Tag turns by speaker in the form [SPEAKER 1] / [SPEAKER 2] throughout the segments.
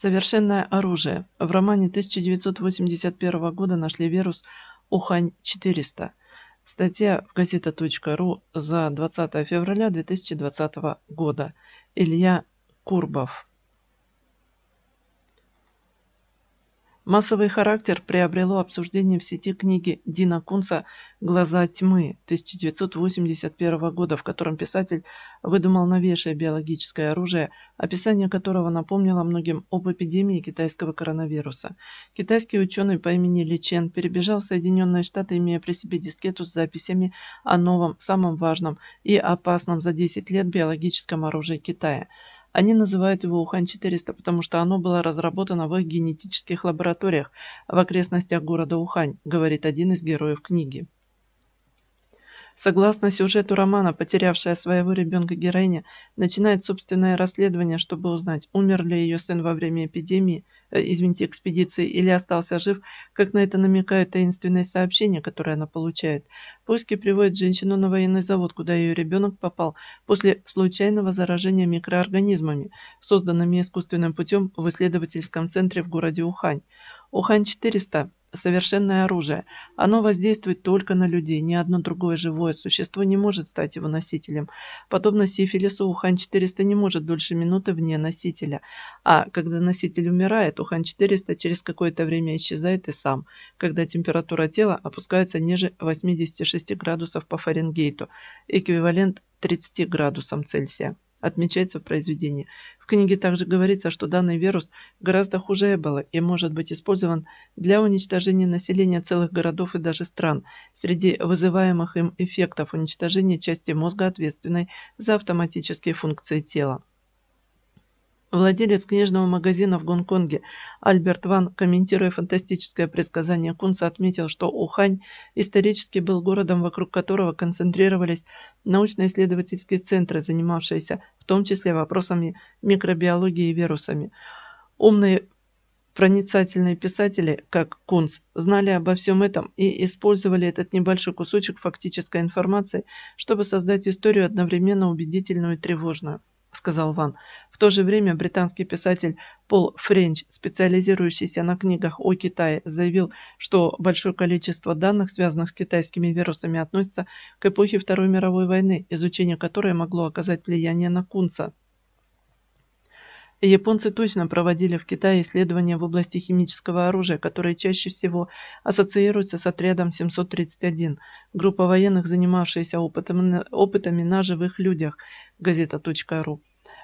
[SPEAKER 1] Совершенное оружие. В романе 1981 года нашли вирус Ухань-400. Статья в газета.ру за 20 февраля 2020 года. Илья Курбов. Массовый характер приобрело обсуждение в сети книги Дина Кунца «Глаза тьмы» 1981 года, в котором писатель выдумал новейшее биологическое оружие, описание которого напомнило многим об эпидемии китайского коронавируса. Китайский ученый по имени Ли Чен перебежал в Соединенные Штаты, имея при себе дискету с записями о новом, самом важном и опасном за 10 лет биологическом оружии Китая – они называют его Ухань-400, потому что оно было разработано в их генетических лабораториях в окрестностях города Ухань, говорит один из героев книги. Согласно сюжету романа, потерявшая своего ребенка героиня начинает собственное расследование, чтобы узнать, умер ли ее сын во время эпидемии, э, извините, экспедиции, или остался жив, как на это намекают таинственные сообщения, которые она получает. Поиски приводят женщину на военный завод, куда ее ребенок попал после случайного заражения микроорганизмами, созданными искусственным путем в исследовательском центре в городе Ухань. Ухань-400 совершенное оружие. Оно воздействует только на людей. Ни одно другое живое существо не может стать его носителем. Подобно сифилису, Ухан-400 не может дольше минуты вне носителя. А когда носитель умирает, Ухан-400 через какое-то время исчезает и сам, когда температура тела опускается ниже 86 градусов по Фаренгейту, эквивалент 30 градусам Цельсия отмечается в произведении. В книге также говорится, что данный вирус гораздо хуже Эбола и может быть использован для уничтожения населения целых городов и даже стран. Среди вызываемых им эффектов уничтожения части мозга, ответственной за автоматические функции тела. Владелец книжного магазина в Гонконге Альберт Ван, комментируя фантастическое предсказание Кунца, отметил, что Ухань исторически был городом, вокруг которого концентрировались научно-исследовательские центры, занимавшиеся в том числе вопросами микробиологии и вирусами. Умные проницательные писатели, как Кунц, знали обо всем этом и использовали этот небольшой кусочек фактической информации, чтобы создать историю одновременно убедительную и тревожную сказал Ван. В то же время британский писатель Пол Френч, специализирующийся на книгах о Китае, заявил, что большое количество данных, связанных с китайскими вирусами, относится к эпохе Второй мировой войны, изучение которой могло оказать влияние на Кунца. Японцы точно проводили в Китае исследования в области химического оружия, которые чаще всего ассоциируются с отрядом 731, группа военных, занимавшаяся опытом, опытами на живых людях, газета.ру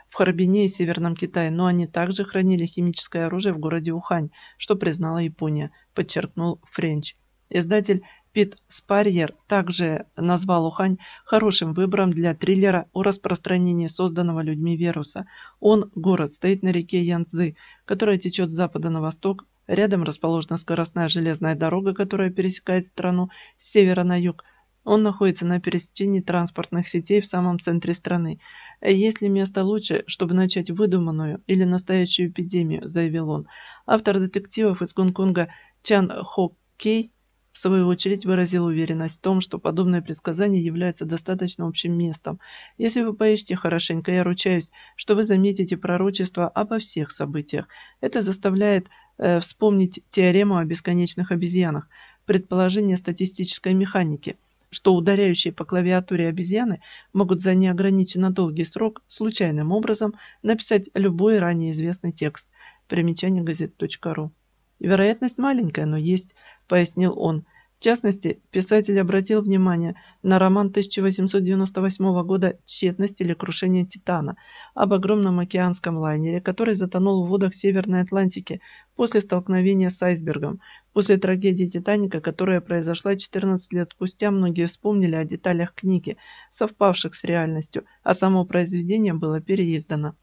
[SPEAKER 1] в Харбине и Северном Китае, но они также хранили химическое оружие в городе Ухань, что признала Япония, подчеркнул Френч. Издатель Пит Спарьер также назвал Ухань хорошим выбором для триллера о распространении созданного людьми вируса. Он, город, стоит на реке Янцзы, которая течет с запада на восток. Рядом расположена скоростная железная дорога, которая пересекает страну с севера на юг – он находится на пересечении транспортных сетей в самом центре страны. «Есть ли место лучше, чтобы начать выдуманную или настоящую эпидемию?» – заявил он. Автор детективов из Гонконга Чан Хо Кей в свою очередь выразил уверенность в том, что подобное предсказание является достаточно общим местом. Если вы поищете хорошенько, я ручаюсь, что вы заметите пророчество обо всех событиях. Это заставляет э, вспомнить теорему о бесконечных обезьянах, предположение статистической механики – что ударяющие по клавиатуре обезьяны могут за неограниченно долгий срок случайным образом написать любой ранее известный текст. Примечание газет.ру. Вероятность маленькая, но есть, пояснил он. В частности, писатель обратил внимание на роман 1898 года «Тщетность или крушение Титана» об огромном океанском лайнере, который затонул в водах Северной Атлантики после столкновения с айсбергом. После трагедии «Титаника», которая произошла 14 лет спустя, многие вспомнили о деталях книги, совпавших с реальностью, а само произведение было переиздано.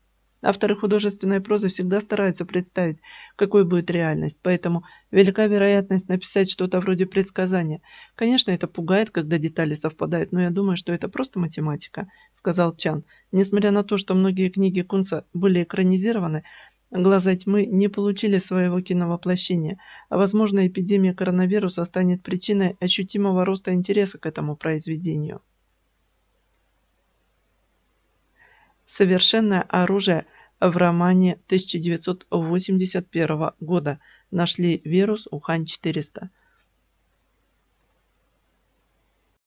[SPEAKER 1] Авторы художественной прозы всегда стараются представить, какой будет реальность, поэтому велика вероятность написать что-то вроде предсказания. Конечно, это пугает, когда детали совпадают, но я думаю, что это просто математика, сказал Чан. Несмотря на то, что многие книги Кунца были экранизированы, Глаза тьмы не получили своего киновоплощения, а, возможно, эпидемия коронавируса станет причиной ощутимого роста интереса к этому произведению. совершенное оружие в романе 1981 года нашли вирус Ухань-400.